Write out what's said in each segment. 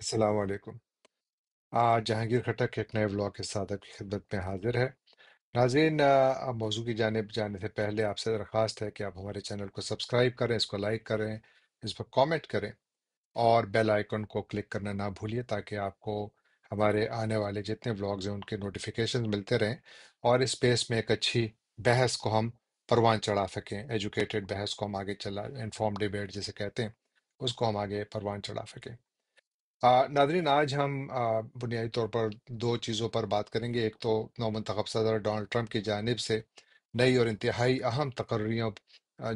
असलकुम आज जहांगीर खटक एक नए ब्लॉग के साथ आपकी खिदमत में हाजिर है नाजीन अब मौजू की जानब जाने से पहले आपसे दरख्वास्त है कि आप हमारे चैनल को सब्सक्राइब करें इसको लाइक करें इस पर कॉमेंट करें और बेल आइकन को क्लिक करना ना भूलिए ताकि आपको हमारे आने वाले जितने ब्लॉग्स हैं उनके नोटिफिकेशन मिलते रहें और इस स्पेस में एक अच्छी बहस को हम परवान चढ़ा सकें एजुकेटेड बहस को हम आगे चला इन्फॉर्म डिबेट जिसे कहते हैं उसको हम आगे परवान चढ़ा सकें नादरीन आज हम बुनियादी तौर पर दो चीज़ों पर बात करेंगे एक तो नौमंतखब सदर डोनाल्ड ट्रंप की जानब से नई और इंतहाई अहम तकर्रियों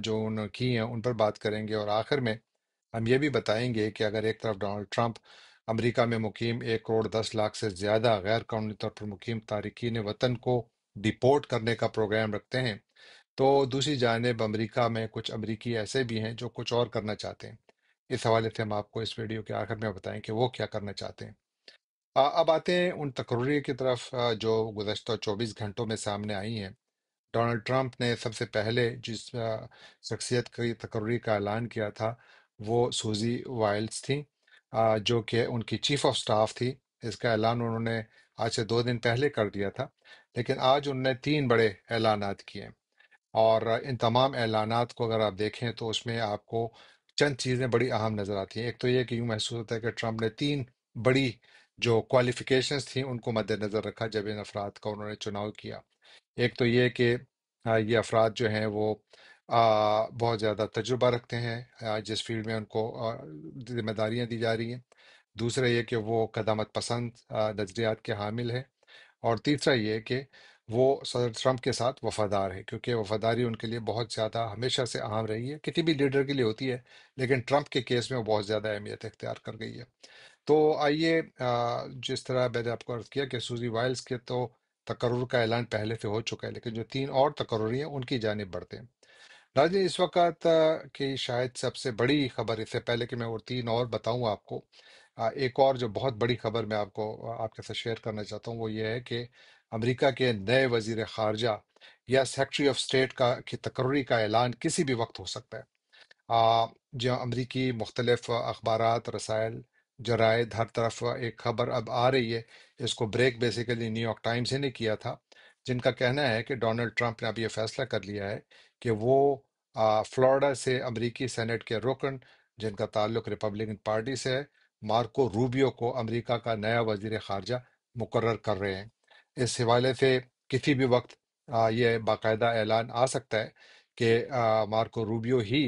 जो उन्होंने की हैं उन पर बात करेंगे और आखिर में हम ये भी बताएंगे कि अगर एक तरफ डोनाल्ड ट्रंप अमरीका में मुकीम एक करोड़ दस लाख से ज़्यादा गैर कानूनी तौर पर मुकीम तारकिन वतन को डिपोर्ट करने का प्रोग्राम रखते हैं तो दूसरी जानब अमरीका में कुछ अमरीकी ऐसे भी हैं जो कुछ और करना चाहते हैं इस हवाले से हम आपको इस वीडियो के आखिर में बताएं कि वो क्या करना चाहते हैं आ, अब आते हैं उन तकरीर की तरफ जो गुजशत चौबीस घंटों में सामने आई हैं डोनाल्ड ट्रंप ने सबसे पहले जिस शख्सियत की तकर्री का ऐलान किया था वो सूजी वाइल्स थी जो कि उनकी चीफ ऑफ स्टाफ थी इसका ऐलान उन्होंने आज से दो दिन पहले कर दिया था लेकिन आज उन्होंने तीन बड़े ऐलान किए और इन तमाम ऐलान को अगर आप देखें तो उसमें आपको चंद चीज़ें बड़ी अहम नज़र आती हैं एक तो ये कि यूँ महसूस होता है कि ट्रंप ने तीन बड़ी जो क्वालिफिकेशन थी उनको मद्देनज़र रखा जब इन अफराद का उन्होंने चुनाव किया एक तो ये कि ये अफराद जो हैं वो आ, बहुत ज़्यादा तजुर्बा रखते हैं जिस फील्ड में उनको जिम्मेदारियाँ दी जा रही हैं दूसरा ये कि वो कदामत पसंद नज़रियात के हामिल है और तीसरा ये कि वो सदर ट्रंप के साथ वफादार है क्योंकि वफादारी उनके लिए बहुत ज़्यादा हमेशा से अहम रही है किसी भी लीडर के लिए होती है लेकिन ट्रंप के केस में वो बहुत ज़्यादा अहमियत इख्तियार कर गई है तो आइए जिस तरह मैंने आपको अर्ज किया कि सूजी वाइल्स के तो तकर्र का ऐलान पहले से हो चुका है लेकिन जो तीन और तकर्री हैं उनकी जानब बढ़ते हैं नाजिन इस वक्त की शायद सबसे बड़ी खबर इससे पहले कि मैं और तीन और बताऊं आपको एक और जो बहुत बड़ी खबर मैं आपको आपके साथ शेयर करना चाहता हूं वो ये है कि अमेरिका के नए वजीर खारजा या सेक्रेटरी ऑफ स्टेट का की तकर्री का ऐलान किसी भी वक्त हो सकता है आ, जो अमरीकी मुख्तलफ अखबार रसायल जरायद हर तरफ एक खबर अब आ रही है इसको ब्रेक बेसिकली न्यूयॉर्क टाइम्स ने किया था जिनका कहना है कि डोनाल्ड ट्रंप ने अब यह फैसला कर लिया है कि वो फ्लोरिडा से अमरीकी सेनेट के रुकन जिनका ताल्लुक रिपब्लिकन पार्टी से है मार्को रूबियो को अमरीका का नया वजीर खारजा मुकर कर रहे हैं इस हवाले से किसी भी वक्त ये बाकायदा ऐलान आ सकता है कि मार्को रूबियो ही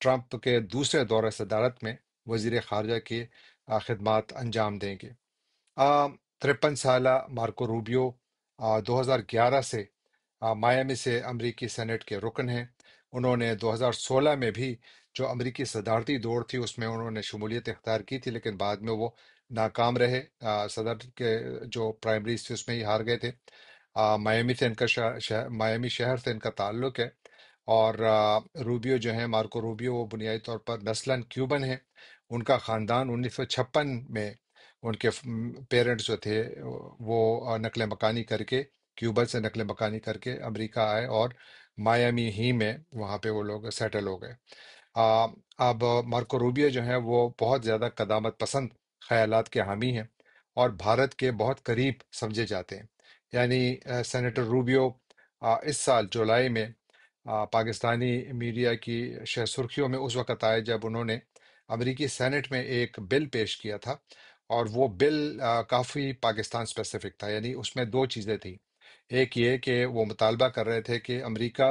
ट्रंप के दूसरे दौर सदारत में वजीर खारजा के खदमात अंजाम देंगे तिरपन साल मार्को रूबियो दो हज़ार ग्यारह से मायामी से अमरीकी सेनेट के रुकन हैं उन्होंने 2016 में भी जो अमरीकी सदारती दौड़ थी उसमें उन्होंने शमूलियत इख्तियार की थी लेकिन बाद में वो नाकाम रहे सदर के जो प्राइमरीज थे उसमें ही हार गए थे मायमी से इनका मायमी शहर से इनका ताल्लुक है और रूबियो जो है मार्को रूबियो वो बुनियादी तौर पर नस्लन क्यूबन है उनका ख़ानदान छप्पन में उनके पेरेंट्स जो थे वो नकल मकानी करके क्यूबा से नकल मकानी करके अमरीका आए और मायामी ही में वहाँ पे वो लोग सेटल हो गए अब मार्को रूबियो जो है वो बहुत ज़्यादा कदामत पसंद ख्याल के हामी हैं और भारत के बहुत करीब समझे जाते हैं यानी सेनेटर रूबियो इस साल जुलाई में पाकिस्तानी मीडिया की शह सुर्खियों में उस वक्त आए जब उन्होंने अमेरिकी सेनेट में एक बिल पेश किया था और वो बिल काफी पाकिस्तान स्पेसिफिक था यानी उसमें दो चीज़ें थी एक ये कि वो मुतालबा कर रहे थे कि अमरीका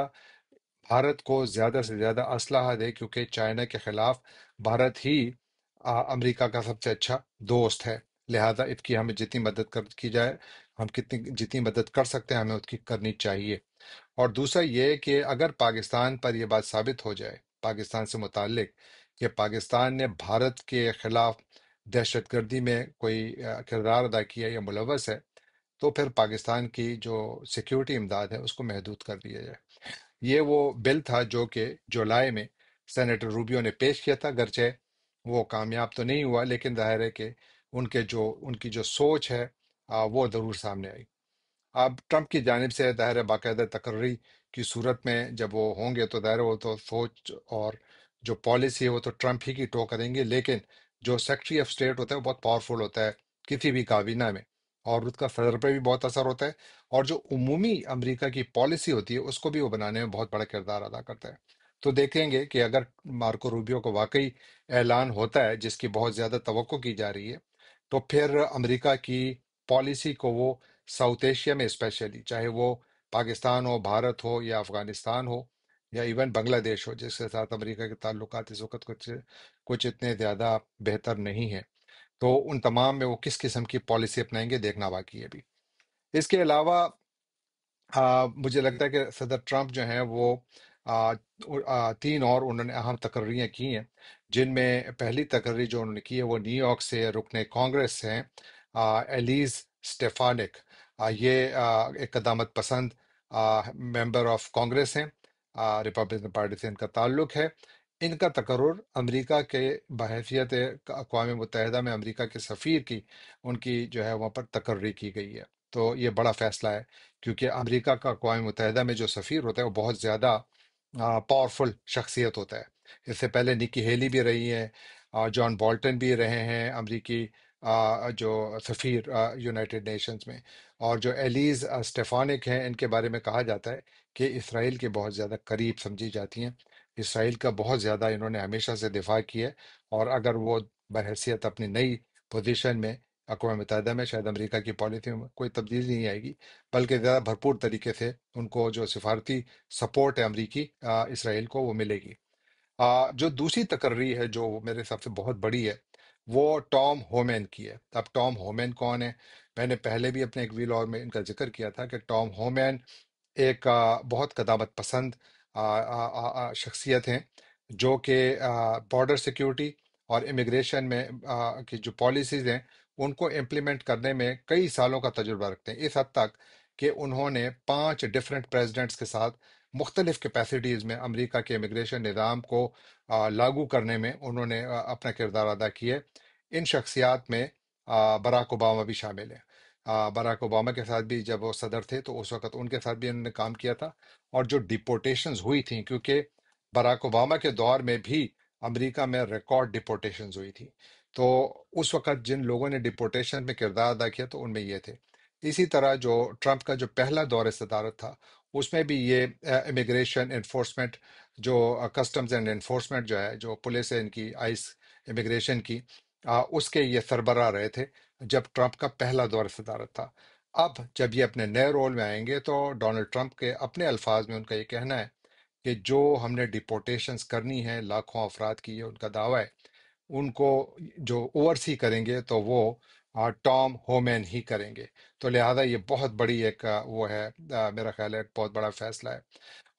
भारत को ज़्यादा से ज़्यादा असलाह दे क्योंकि चाइना के ख़िलाफ़ भारत ही अमरीका का सबसे अच्छा दोस्त है लिहाजा इसकी हमें जितनी मदद कर की जाए हम कितनी जितनी मदद कर सकते हैं हमें उसकी करनी चाहिए और दूसरा ये कि अगर पाकिस्तान पर यह बात साबित हो जाए पाकिस्तान से मुतल कि पाकिस्तान ने भारत के ख़िलाफ़ दहशत गर्दी में कोई किरदार अदा किया या मुलवस है तो फिर पाकिस्तान की जो सिक्योरिटी इमदाद है उसको महदूद कर दिया जाए ये वो बिल था जो कि जुलाई में सेनेटर रूबियो ने पेश किया था गरचे वो कामयाब तो नहीं हुआ लेकिन जाहिर है कि उनके जो उनकी जो सोच है आ, वो ज़रूर सामने आई अब ट्रंप की जानब से दाहिर बाकायदा तकर्री की सूरत में जब वो होंगे तो दाहिर वो तो सोच और जो पॉलिसी है वो तो ट्रंप ही की टो करेंगे लेकिन जो सेक्रेटरी ऑफ स्टेट होता है वो बहुत पावरफुल होता है किसी भी काबीना में और उसका सदर पर भी बहुत असर होता है और जो उमूमी अमेरिका की पॉलिसी होती है उसको भी वो बनाने में बहुत बड़ा किरदार अदा करता है तो देखेंगे कि अगर मार्को रूबियो को वाकई ऐलान होता है जिसकी बहुत ज़्यादा तो की जा रही है तो फिर अमेरिका की पॉलिसी को वो साउथ एशिया में स्पेशली चाहे वो पाकिस्तान हो भारत हो या अफगानिस्तान हो या इवन बांग्लादेश हो जिसके साथ अमेरिका के ताल्लुकात इस वक्त कुछ कुछ इतने ज़्यादा बेहतर नहीं है तो उन तमाम में वो किस किस्म की पॉलिसी अपनाएंगे देखना बाकी है अभी इसके अलावा आ, मुझे लगता है कि सदर ट्रंप जो हैं वो आ, आ, तीन और उन्होंने अहम तकर्रियाँ की हैं जिनमें पहली तकर्री जो उन्होंने की है वो न्यूयॉर्क से रुकने कांग्रेस हैं एलिज स्टेफानिक ये एक कदामत पसंद मेंबर ऑफ कांग्रेस हैं रिपब्लिकन पार्टी से इनका ताल्लुक है इनका तकर्र अमरीका के बहैसियत अकवा मुतहद में अमरीका के सफ़ीर की उनकी जो है वहाँ पर तकर्री की गई है तो ये बड़ा फ़ैसला है क्योंकि अमरीका का अकवा मुतहदा में जो सफ़ीर होता है वो बहुत ज़्यादा पावरफुल शख्सियत होता है इससे पहले निकी हेली भी रही हैं जॉन बॉल्टन भी रहे हैं अमरीकी जो सफ़ीर यूनाइटेड नेशंस में और जो एलिज़ स्टेफानिक हैं इनके बारे में कहा जाता है कि इसराइल के बहुत ज़्यादा करीब समझी जाती हैं इसराइल का बहुत ज़्यादा इन्होंने हमेशा से दिफा किया है और अगर वो बरहसीत अपनी नई पोजीशन में अकवा मतदा में शायद अमेरिका की पॉलिसी में कोई तब्दीली नहीं आएगी बल्कि ज़्यादा भरपूर तरीके से उनको जो सिफारती सपोर्ट है अमरीकी इसराइल को वो मिलेगी आ, जो दूसरी तकर्री है जो मेरे हिसाब से बहुत बड़ी है वो टॉम होमैन की है अब टॉम होमैन कौन है मैंने पहले भी अपने एक वील और में इनका जिक्र किया था कि टॉम होमैन एक बहुत कदामत पसंद शख्सियत हैं जो कि बॉर्डर सिक्योरिटी और इमिग्रेशन में की जो पॉलिसीज़ हैं उनको इम्प्लीमेंट करने में कई सालों का तजुर्बा रखते हैं इस हद तक कि उन्होंने पांच डिफरेंट प्रेसिडेंट्स के साथ मुख्तलिफ कैपेसिटीज़ में अमेरिका के इमिग्रेशन निज़ाम को लागू करने में उन्होंने अपना किरदार अदा किए इन शख्सियात में बराक ओबामा भी शामिल हैं बराक ओबामा के साथ भी जब वो सदर थे तो उस वक्त उनके साथ भी उन्होंने काम किया था और जो डिपोटेशन हुई थी क्योंकि बराक ओबामा के दौर में भी अमेरिका में रिकॉर्ड डिपोटेशन हुई थी तो उस वक्त जिन लोगों ने डिपोटेशन में किरदार अदा किया तो उनमें ये थे इसी तरह जो ट्रंप का जो पहला दौर सदारत था उसमें भी ये इमिग्रेशन इन्फोर्समेंट जो कस्टम्स एंड इन्फोर्समेंट जो है जो पुलिस है इनकी आइस इमिग्रेशन की आ, उसके ये सरबरा रहे थे जब ट्रंप का पहला दौर सदारत था अब जब ये अपने नए रोल में आएंगे तो डोनाल्ड ट्रंप के अपने अल्फाज में उनका ये कहना है कि जो हमने डिपोटेशंस करनी है लाखों अफराद की ये उनका दावा है उनको जो ओवरसी करेंगे तो वो टॉम होमैन ही करेंगे तो लिहाजा ये बहुत बड़ी एक वो है आ, मेरा ख्याल है बहुत बड़ा फैसला है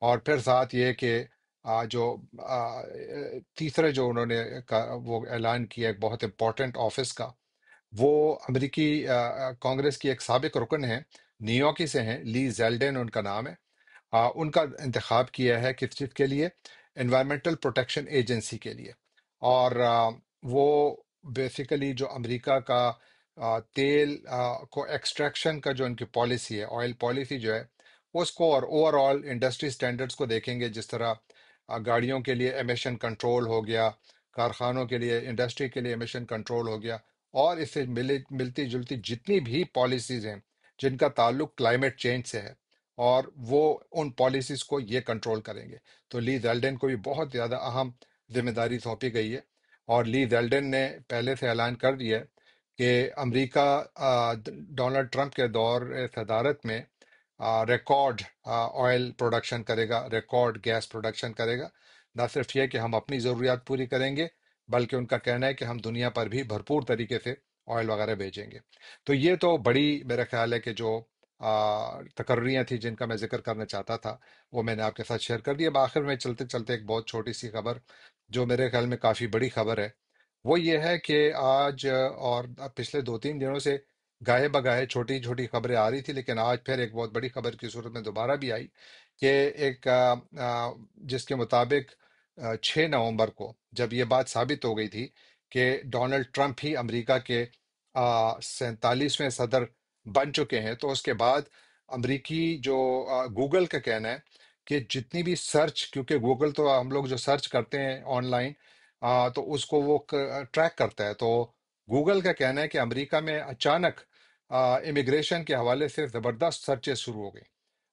और फिर साथ ये कि जो तीसरे जो उन्होंने का वो ऐलान किया एक बहुत इम्पोर्टेंट ऑफिस का वो अमेरिकी कांग्रेस की एक सबक रुकन है न्यूयॉर्क ही से हैं ली जेल्डेन उनका नाम है आ, उनका इंतखब किया है किस चीज़ के लिए इन्वामेंटल प्रोटेक्शन एजेंसी के लिए और आ, वो बेसिकली जो अमेरिका का आ, तेल आ, को एक्सट्रैक्शन का जो उनकी पॉलिसी है ऑयल पॉलिसी जो है उसको और ओवरऑल इंडस्ट्री स्टैंडर्ड्स को देखेंगे जिस तरह गाड़ियों के लिए एमिशन कंट्रोल हो गया कारखानों के लिए इंडस्ट्री के लिए एमिशन कंट्रोल हो गया और इससे मिले मिलती जुलती जितनी भी पॉलिसीज़ हैं जिनका ताल्लुक क्लाइमेट चेंज से है और वो उन पॉलिसीज़ को ये कंट्रोल करेंगे तो ली जेल्डन को भी बहुत ज़्यादा अहम जिम्मेदारी सौंपी गई है और ली जेल्डन ने पहले से ऐलान कर दिया कि अमेरिका डोनाल्ड ट्रंप के दौर सदारत में रिकॉर्ड ऑयल प्रोडक्शन करेगा रिकॉर्ड गैस प्रोडक्शन करेगा न सिर्फ ये कि हम अपनी ज़रूरियात पूरी करेंगे बल्कि उनका कहना है कि हम दुनिया पर भी भरपूर तरीके से ऑयल वगैरह भेजेंगे तो ये तो बड़ी मेरा ख्याल है कि जो तकर्रियाँ थी जिनका मैं जिक्र करना चाहता था वो मैंने आपके साथ शेयर कर दिया अब आखिर में चलते चलते एक बहुत छोटी सी खबर जो मेरे ख्याल में काफ़ी बड़ी खबर है वो ये है कि आज और पिछले दो तीन दिनों से गाहे बगाहे छोटी छोटी खबरें आ रही थी लेकिन आज फिर एक बहुत बड़ी खबर की सूरत में दोबारा भी आई कि एक जिसके मुताबिक छः नवंबर को जब ये बात साबित हो गई थी कि डोनाल्ड ट्रंप ही अमेरिका के सैतालीसवें सदर बन चुके हैं तो उसके बाद अमरीकी जो गूगल का कहना है कि जितनी भी सर्च क्योंकि गूगल तो हम लोग जो सर्च करते हैं ऑनलाइन तो उसको वो ट्रैक करता है तो गूगल का कहना है कि अमेरिका में अचानक इमिग्रेशन के हवाले से ज़बरदस्त सर्चेज शुरू हो गई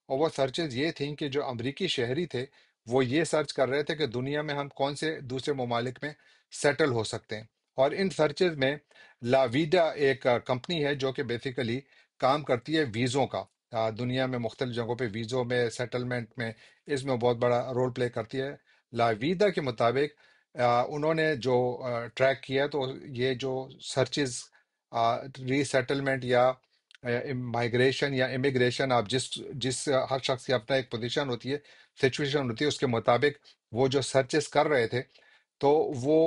और वो सर्चेज ये थी कि जो अमरीकी शहरी थे वो ये सर्च कर रहे थे कि दुनिया में हम कौन से दूसरे ममालिक में सेटल हो सकते हैं और इन सर्चेज में लावीडा एक कंपनी है जो कि बेसिकली काम करती है वीज़ों का दुनिया में मुख्त जगहों पे वीज़ों में सेटलमेंट में इसमें बहुत बड़ा रोल प्ले करती है लावीदा के मुताबिक उन्होंने जो ट्रैक किया तो ये जो सर्चेज रीसेटलमेंट या माइग्रेशन या इमिग्रेशन आप जिस जिस हर शख्स की अपना एक पोजीशन होती है सिचुएशन होती है उसके मुताबिक वो जो सर्चेस कर रहे थे तो वो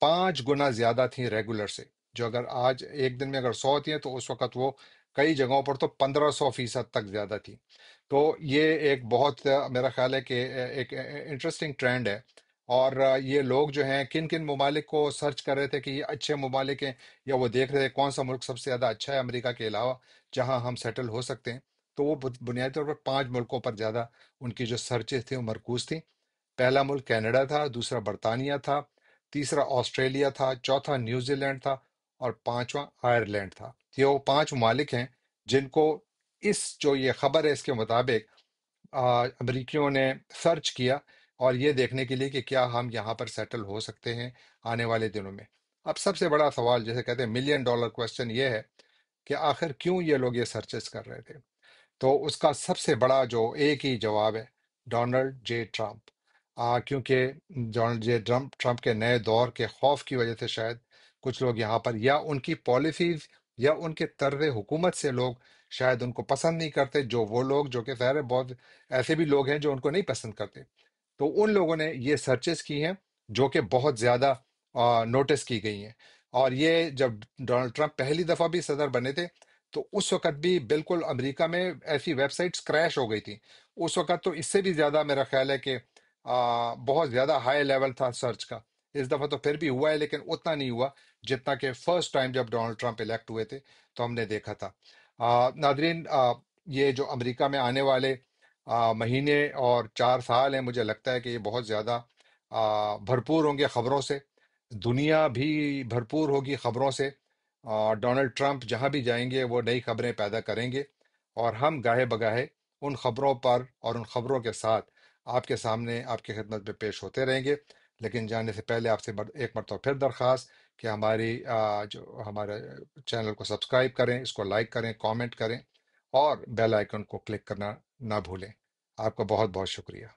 पाँच गुना ज़्यादा थी रेगुलर से जो अगर आज एक दिन में अगर सौ होती हैं तो उस वक्त वो कई जगहों पर तो पंद्रह सौ फीसद तक ज़्यादा थी तो ये एक बहुत मेरा ख्याल है कि एक इंटरेस्टिंग ट्रेंड है और ये लोग जो हैं किन किन ममालिक को सर्च कर रहे थे कि ये अच्छे ममालिक हैं या वो देख रहे थे कौन सा मुल्क सबसे ज़्यादा अच्छा है अमेरिका के अलावा जहां हम सेटल हो सकते हैं तो वो बुनियादी तौर पर पांच मुल्कों पर ज़्यादा उनकी जो सर्चेज थी वो मरकूज थी पहला मुल्क कैनेडा था दूसरा बरतानिया था तीसरा ऑस्ट्रेलिया था चौथा न्यूजीलैंड था और पाँचवा आयरलैंड था ये वो पाँच ममालिक हैं जिनको इस जो ये खबर है इसके मुताबिक अमरीकियों ने सर्च किया और ये देखने के लिए कि क्या हम यहाँ पर सेटल हो सकते हैं आने वाले दिनों में अब सबसे बड़ा सवाल जैसे कहते हैं मिलियन डॉलर क्वेश्चन ये है कि आखिर क्यों ये लोग ये सर्चेस कर रहे थे तो उसका सबसे बड़ा जो एक ही जवाब है डोनाल्ड जे ट्रंप क्योंकि डोनाल्ड जे ट्रंप ट्रंप के नए दौर के खौफ की वजह से शायद कुछ लोग यहाँ पर या उनकी पॉलिसीज या उनके तर्ज हुकूमत से लोग शायद उनको पसंद नहीं करते जो वो लोग जो कि ज़ाहिर बहुत ऐसे भी लोग हैं जो उनको नहीं पसंद करते तो उन लोगों ने ये सर्चेस की हैं जो कि बहुत ज़्यादा नोटिस की गई हैं और ये जब डोनाल्ड ट्रंप पहली दफ़ा भी सदर बने थे तो उस वक्त भी बिल्कुल अमेरिका में ऐसी वेबसाइट्स क्रैश हो गई थी उस वक्त तो इससे भी ज़्यादा मेरा ख्याल है कि बहुत ज़्यादा हाई लेवल था सर्च का इस दफ़ा तो फिर भी हुआ है लेकिन उतना नहीं हुआ जितना कि फर्स्ट टाइम जब डोनाल्ड ट्रंप इलेक्ट हुए थे तो हमने देखा था नादरीन ये जो अमेरिका में आने वाले महीने और चार साल हैं मुझे लगता है कि ये बहुत ज़्यादा भरपूर होंगे खबरों से दुनिया भी भरपूर होगी खबरों से डोनाल्ड ट्रंप जहाँ भी जाएंगे वो नई खबरें पैदा करेंगे और हम गाहे बगाहे उन खबरों पर और उन खबरों के साथ आपके सामने आपकी खिदमत में पेश होते रहेंगे लेकिन जाने से पहले आपसे एक मरतब फिर दरख्वास्त कि हमारी जो हमारे चैनल को सब्सक्राइब करें इसको लाइक करें कमेंट करें और बेल आइकन को क्लिक करना ना भूलें आपका बहुत बहुत शुक्रिया